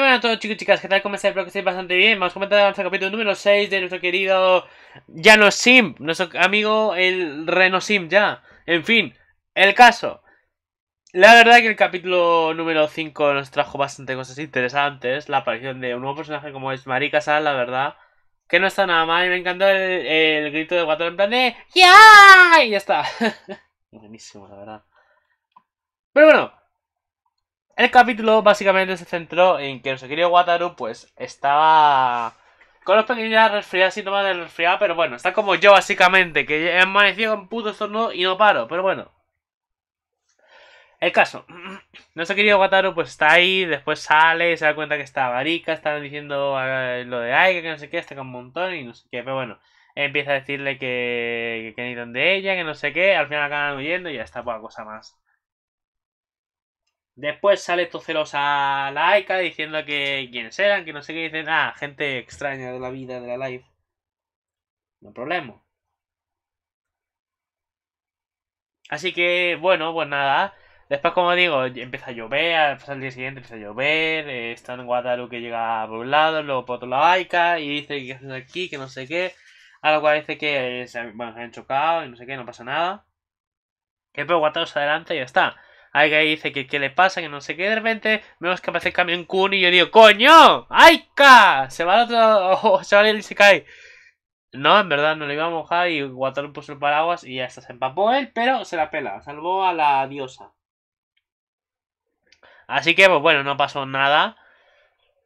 Hola a todos chicos y chicas, ¿qué tal? ¿Cómo estáis? Espero que estéis bastante bien Vamos a comentar el capítulo número 6 de nuestro querido Yanosim, Nuestro amigo el Renosim ya En fin, el caso La verdad que el capítulo número 5 nos trajo bastante cosas interesantes La aparición de un nuevo personaje como es Marika Casal, la verdad Que no está nada mal y me encantó el, grito de cuatro en plan de ¡Ya! Y ya está Buenísimo, la verdad Pero bueno el capítulo básicamente se centró en que nuestro querido Wataru pues estaba con los pequeños resfriados, síntomas del resfriado, pero bueno, está como yo básicamente, que he amanecido con puto estornudo y no paro, pero bueno. El caso, nuestro querido Wataru pues está ahí, después sale, se da cuenta que está varica, está diciendo ah, lo de Aika, que no sé qué, está con un montón y no sé qué, pero bueno, empieza a decirle que, que, que de ella, que no sé qué, al final acaban huyendo y ya está, la cosa más. Después sale Toceros a la Aika diciendo que quiénes eran, que no sé qué. Dicen, ah, gente extraña de la vida, de la life. No problema. Así que, bueno, pues nada. Después, como digo, empieza a llover, al día siguiente empieza a llover, están eh, está en Guadalupe que llega por un lado, luego por otro lado Aika, y dice que hacen aquí, que no sé qué, a lo cual dice que eh, se, han chocado y no sé qué, no pasa nada. Que pero Guataru se adelanta y ya está. Aika dice que qué le pasa, que no sé qué. De repente vemos que aparece el camión Kun y yo digo, ¡Coño! ¡Aika! Se va al otro. se va el cae. No, en verdad no le iba a mojar y Wataru puso el paraguas y ya está. se empapó él, pero se la pela. Salvó a la diosa. Así que, pues bueno, no pasó nada.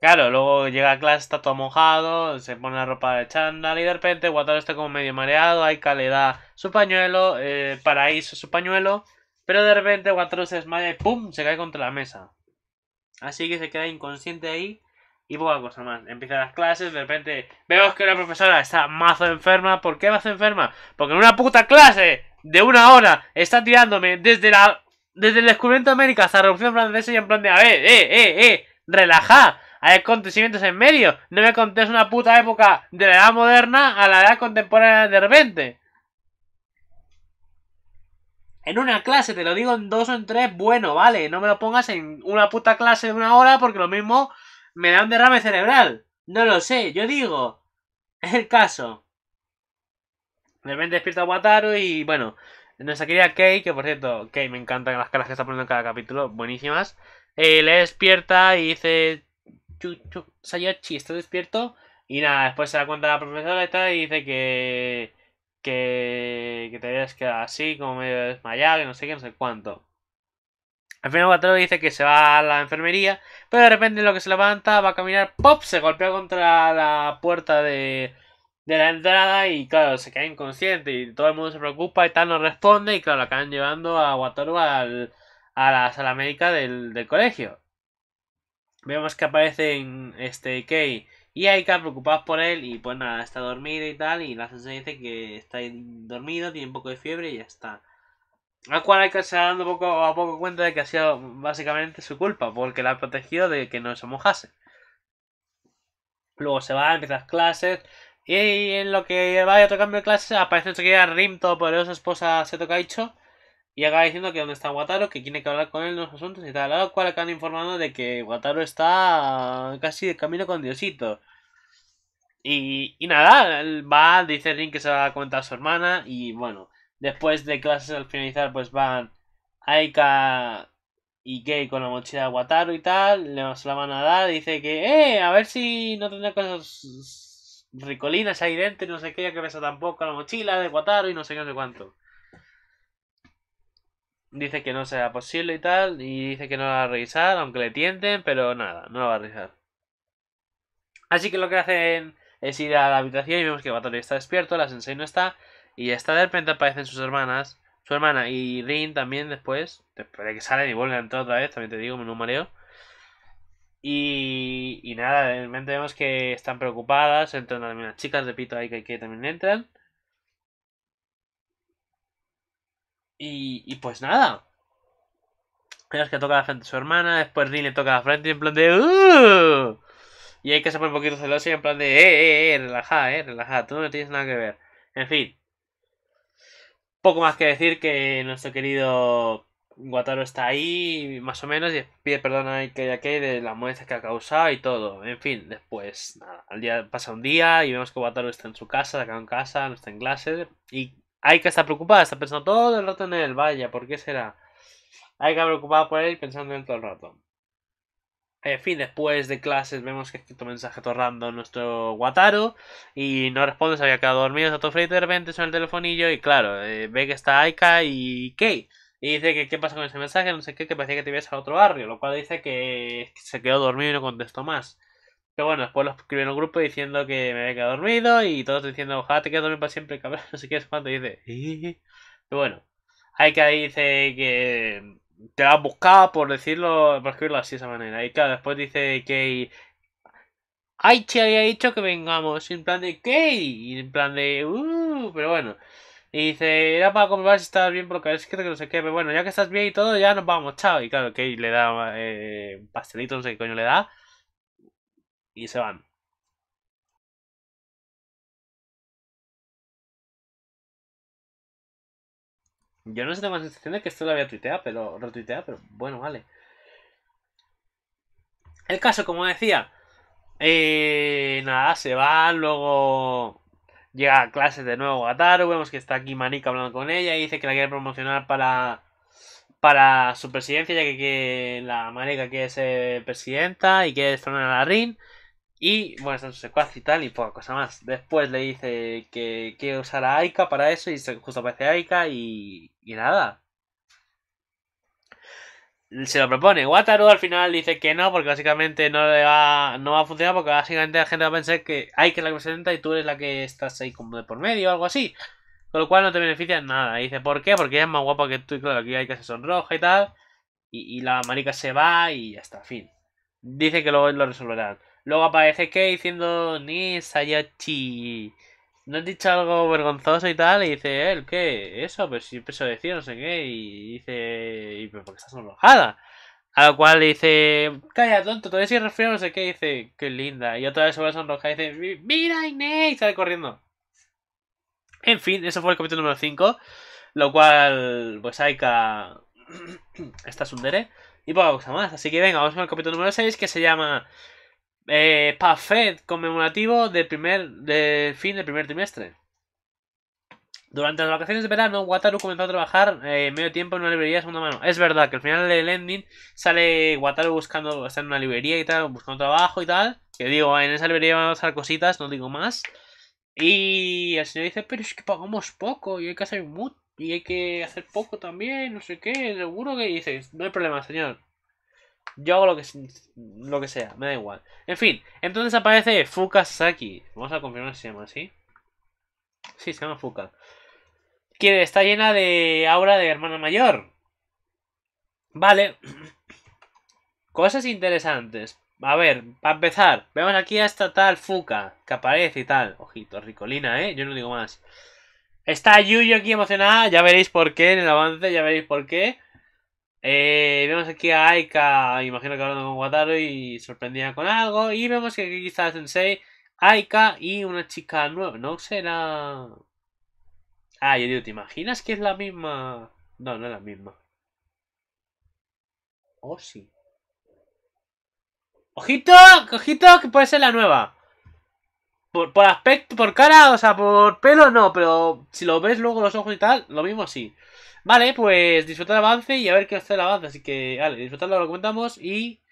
Claro, luego llega a clase, está todo mojado, se pone la ropa de chándal y de repente Wataru está como medio mareado, Aika le da su pañuelo, eh, Paraíso su pañuelo pero de repente Wataru se desmaya y ¡pum! se cae contra la mesa. Así que se queda inconsciente ahí y poca cosa más. Empieza las clases, de repente vemos que una profesora está mazo enferma. ¿Por qué mazo enferma? Porque en una puta clase de una hora está tirándome desde la desde el descubrimiento de América hasta la Revolución Francesa y en plan de, a ver, eh, eh, eh, relaja. Hay acontecimientos en medio. No me contes una puta época de la edad moderna a la edad contemporánea de repente. En una clase, te lo digo en dos o en tres, bueno, vale, no me lo pongas en una puta clase de una hora porque lo mismo me da un derrame cerebral. No lo sé, yo digo. Es el caso. De repente despierta Wataru y bueno, nuestra querida Kei, que por cierto, Kei me encantan las caras que está poniendo en cada capítulo, buenísimas. Eh, le despierta y dice, Sayachi ¿estás despierto? Y nada, después se da cuenta la profesora y dice que que, que te habías quedado así, como medio desmayado, que no sé qué, no sé cuánto. Al final Batero dice que se va a la enfermería, pero de repente lo que se levanta va a caminar, ¡pop! Se golpea contra la puerta de, la entrada y claro, se cae inconsciente y todo el mundo se preocupa y tal, no responde y claro, acaban llevando a Wataru al, a la sala médica del, colegio. Vemos que aparecen este Kay. Y hay que preocuparse por él y pues nada, está dormido y tal. Y la se dice que está dormido, tiene un poco de fiebre y ya está. Al cual hay que se dando poco a poco cuenta de que ha sido básicamente su culpa, porque la ha protegido de que no se mojase. Luego se va, empieza las clases. Y en lo que va a otro cambio de clases aparece Rinto Rim, poderoso, esposa Seto hecho y acaba diciendo que dónde está Guataro, que tiene que hablar con él en los asuntos y tal. A lo cual acaban informando de que Guataro está casi de camino con Diosito. Y, nada, él va, dice Rin que se va a contar a su hermana. Y bueno, después de clases al finalizar, pues van Aika y Kei con la mochila de Guataro y tal. Le la van a dar. Dice que, eh, a ver si no tendrá cosas ricolinas ahí dentro no sé qué. Ya que pesa tampoco la mochila de Guataro y no sé qué, no sé cuánto dice que no será posible y tal, y dice que no la va a revisar, aunque le tienten, pero nada, no la va a revisar. Así que lo que hacen es ir a la habitación y vemos que Batory está despierto, la sensei no está, y está de repente aparecen sus hermanas, su hermana y Rin también después, después de que salen y vuelven a otra vez, también te digo, me un mareo. Y, nada, de repente vemos que están preocupadas, entran las chicas, repito, ahí que, que también entran. Y, y pues nada. Es que toca la frente a su hermana, después Rin le toca la frente y en plan de... Y hay que se un poquito celoso y en plan de... ¡Eh, eh, eh! Relaja, eh, relaja. Tú no tienes nada que ver. En fin. Poco más que decir que nuestro querido Guataro está ahí, más o menos, y pide perdón a que de las muerte que ha causado y todo. En fin, después, al día, pasa un día y vemos que Guataro está en su casa, acá en casa, no está en clase. y Aika está preocupada, está pensando todo el rato en él, vaya, ¿por qué será? Aika que preocupada por él pensando en él todo el rato. En fin, después de clases vemos que ha escrito mensaje torrando nuestro Guataro y no responde, se había quedado dormido, está todo frito de el telefonillo y claro, eh, ve que está Aika y Kei. Y dice que qué pasa con ese mensaje, no sé qué, que parecía que te ibas a otro barrio, lo cual dice que se quedó dormido y no contestó más. Pero bueno, después lo escriben en un grupo diciendo que me había quedado dormido y todos diciendo, ojalá te quedes dormido para siempre, cabrón, no sé qué es y dice, pero bueno, hay que dice que te la buscado por decirlo, por escribirlo así de esa manera. Y claro, después dice que que había dicho que vengamos, y en plan de ¿qué? Y en plan de uh, pero bueno. Y dice, era para comprobar si estabas bien porque que es que no sé qué, pero bueno, ya que estás bien y todo, ya nos vamos, chao. Y claro, que le da eh, un pastelito, no sé qué coño le da y se van. Yo no sé, tengo la sensación de que esto lo había tuiteado, pero pero bueno, vale. El caso, como decía, eh, nada, se va, luego llega a clases de nuevo Gataru, vemos que está aquí Manika hablando con ella y dice que la quiere promocionar para, para su presidencia, ya que, la Manika quiere ser presidenta y quiere destronar a la Rin. Y bueno, se su secuaz y tal, y poca cosa más. Después le dice que quiere usar a Aika para eso, y justo aparece Aika, y, y nada. Se lo propone. Wataru al final dice que no, porque básicamente no le va, no va a funcionar, porque básicamente la gente va a pensar que Aika es la que presenta y tú eres la que estás ahí como de por medio o algo así. Con lo cual no te beneficia nada. Y dice, ¿por qué? Porque ella es más guapa que tú, y claro, aquí Aika se sonroja y tal. Y, la marica se va, y hasta fin. Dice que luego lo resolverán. Luego aparece que diciendo ni Sayachi. ¿No has dicho algo vergonzoso y tal? Y dice, ¿el qué? Eso, pues siempre se a decir, no sé qué. Y dice, ¿y por qué estás sonrojada A lo cual dice, calla tonto, todavía sigue resfriado, no sé qué. Y dice, qué linda. Y otra vez se va a sonrojar y dice, mira Inés, y sale corriendo. En fin, eso fue el capítulo número 5. Lo cual, pues Aika está sundere. Y poca cosa más. Así que venga, vamos con el capítulo número 6 que se llama eh, conmemorativo del primer del fin del primer trimestre. Durante las vacaciones de verano, Wataru comenzó a trabajar eh, medio tiempo en una librería de segunda mano. Es verdad que al final del ending sale Wataru buscando, está en una librería y tal, buscando trabajo y tal. Que digo, en esa librería van a usar cositas, no digo más. Y el señor dice, pero es que pagamos poco y hay que hacer mucho y hay que hacer poco también, no sé qué, seguro que dices, no hay problema, señor. Yo hago lo que, lo que sea, me da igual. En fin, entonces aparece Fukasaki. Vamos a confirmar si se llama así. Sí, se llama Fuka. Quiere, está llena de aura de hermana mayor. Vale. Cosas interesantes. A ver, para empezar, vemos aquí a esta tal Fuka que aparece y tal. Ojito, ricolina, ¿eh? Yo no digo más. Está Yuyo aquí emocionada, ya veréis por qué en el avance, ya veréis por qué. Eh, vemos aquí a Aika, imagino que hablando con Wataru y sorprendida con algo. Y vemos que aquí está Sensei, Aika y una chica nueva. No será. Ah, yo digo, ¿te imaginas que es la misma? No, no es la misma. Oh, sí. ¡Ojito! ¡Ojito! Que puede ser la nueva. Por, aspecto, por cara, o sea, por pelo no, pero si lo ves luego los ojos y tal, lo mismo sí. Vale, pues disfrutar el avance y a ver qué hace el avance. Así que, vale, disfrutarlo lo comentamos y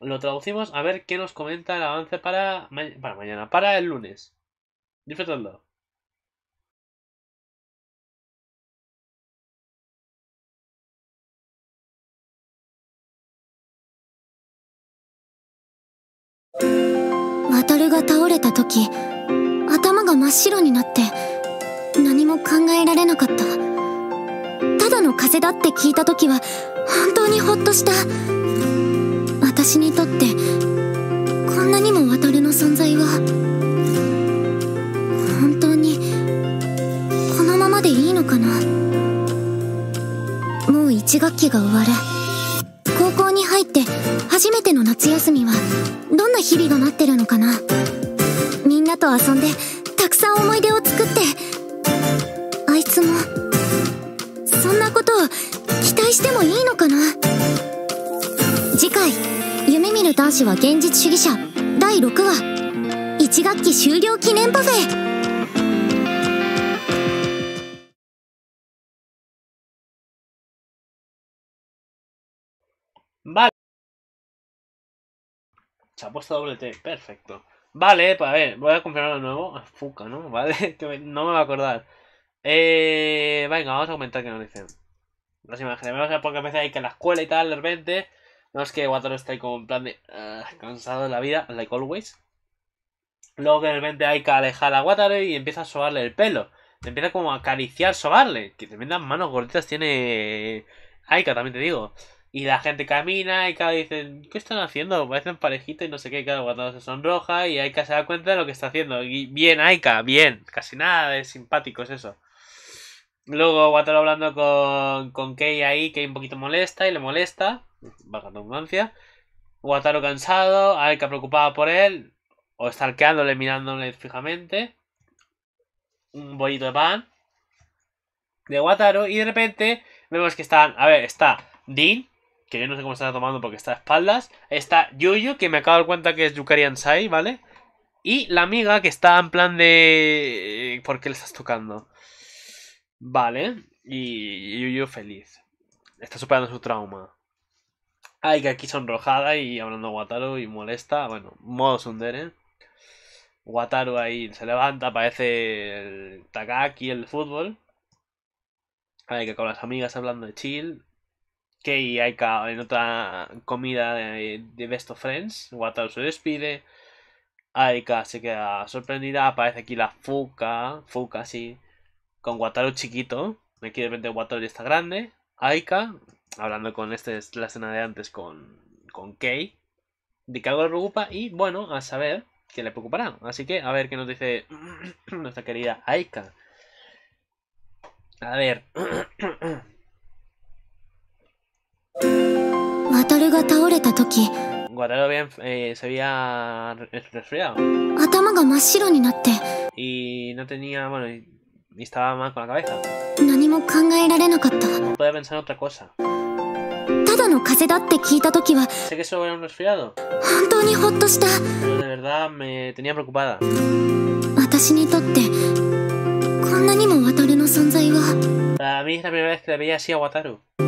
lo traducimos a ver qué nos comenta el avance para, para mañana, para el lunes. Disfrutadlo. ルが倒れた時頭が真っ白になって何も考えられなかったただの風邪だって聞いた時は本当にホッとした私にとってこんなにも渡るの存在は本当にこのままでいいのかなもう1学期が終わる高校に入って初めての夏休みはな日々が待ってるのかなみんなと遊んでたくさん思い出を作ってあいつもそんなことを期待してもいいのかな次回「夢見る男子は現実主義者」第6話1学期終了記念パフェ Se ha puesto doble T, perfecto. Vale, pues a ver, voy a confirmar lo nuevo. Ah, fuca, ¿no? Vale, que no me va a acordar. Eh, venga, vamos a comentar que nos dicen. Las imágenes, vamos a ver porque a veces hay que en la escuela y tal, de repente. No es que Wataro está ahí como plan de ah, cansado de la vida, like always. Luego que de repente hay que alejar a Wataru y empieza a sobarle el pelo. Empieza como a acariciar, sobarle. Que tremendas manos gorditas tiene Aika, también te digo. Y la gente camina y cada dicen, ¿qué están haciendo? Parecen parejitos y no sé qué, cada cuando se sonroja y Aika se da cuenta de lo que está haciendo. bien, Aika, bien, casi nada es simpático es eso. Luego Wataru hablando con, con Kei ahí, Kei un poquito molesta y le molesta, baja redundancia. Wataru cansado, Aika preocupada por él, o estalqueándole mirándole fijamente. Un bollito de pan de Wataru y de repente vemos que están, a ver, está Dean, que yo no sé cómo está tomando porque está a espaldas. Está Yoyo, que me acabo de dar cuenta que es Yukari Ansai, ¿vale? Y la amiga que está en plan de... Eh, ¿Por qué le estás tocando? Vale. Y Yuyu feliz. Está superando su trauma. Ay, que aquí sonrojada y hablando a y molesta. Bueno, modo Sundere. Wataru ahí se levanta, parece el Takaki, el fútbol. Ay, que con las amigas hablando de chill. Kei Aika en otra comida de, Best of Friends, Wataru se despide, Aika se queda sorprendida, aparece aquí la Fuka, Fuka sí, con Wataru chiquito, aquí de repente Wataru está grande, Aika, hablando con este, la escena de antes con, con Kei, de que algo le preocupa y bueno, a saber que le preocupará. Así que a ver qué nos dice nuestra querida Aika. A ver. れた時頭が真っ白になって何も考えられなかったただの風邪だって聞いた時は本当にホッとした私にとってこんなにも渡るの存在は私にとってこんなにも渡るの存在は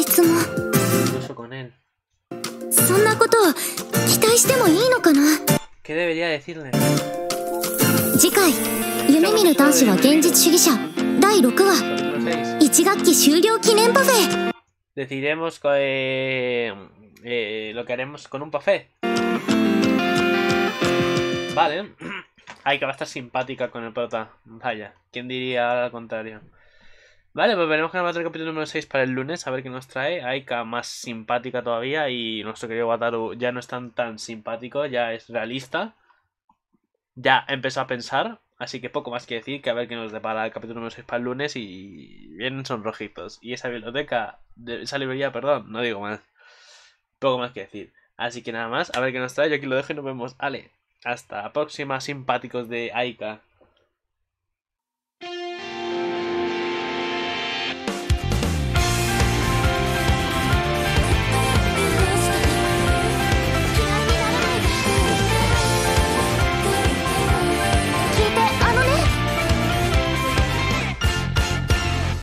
いつもそんなことを期待してもいいのかな次回「夢見る男子は現実主義者」第6話1学期終了記念パフェ Decidiremos eh, eh, lo que haremos con un café. Vale. Hay que va a estar simpática con el prota. Vaya, ¿quién diría ahora lo contrario? Vale, pues veremos que nos el capítulo número 6 para el lunes, a ver qué nos trae. Aika más simpática todavía y nuestro querido Wataru ya no es tan, tan simpático, ya es realista. Ya empezó a pensar, así que poco más que decir que a ver qué nos depara el capítulo número 6 para el lunes y vienen sonrojitos. Y esa biblioteca, esa librería, perdón, no digo más. Poco más que decir. Así que nada más, a ver qué nos trae. Yo aquí lo dejo y nos vemos. Ale, hasta próxima, simpáticos de Aika.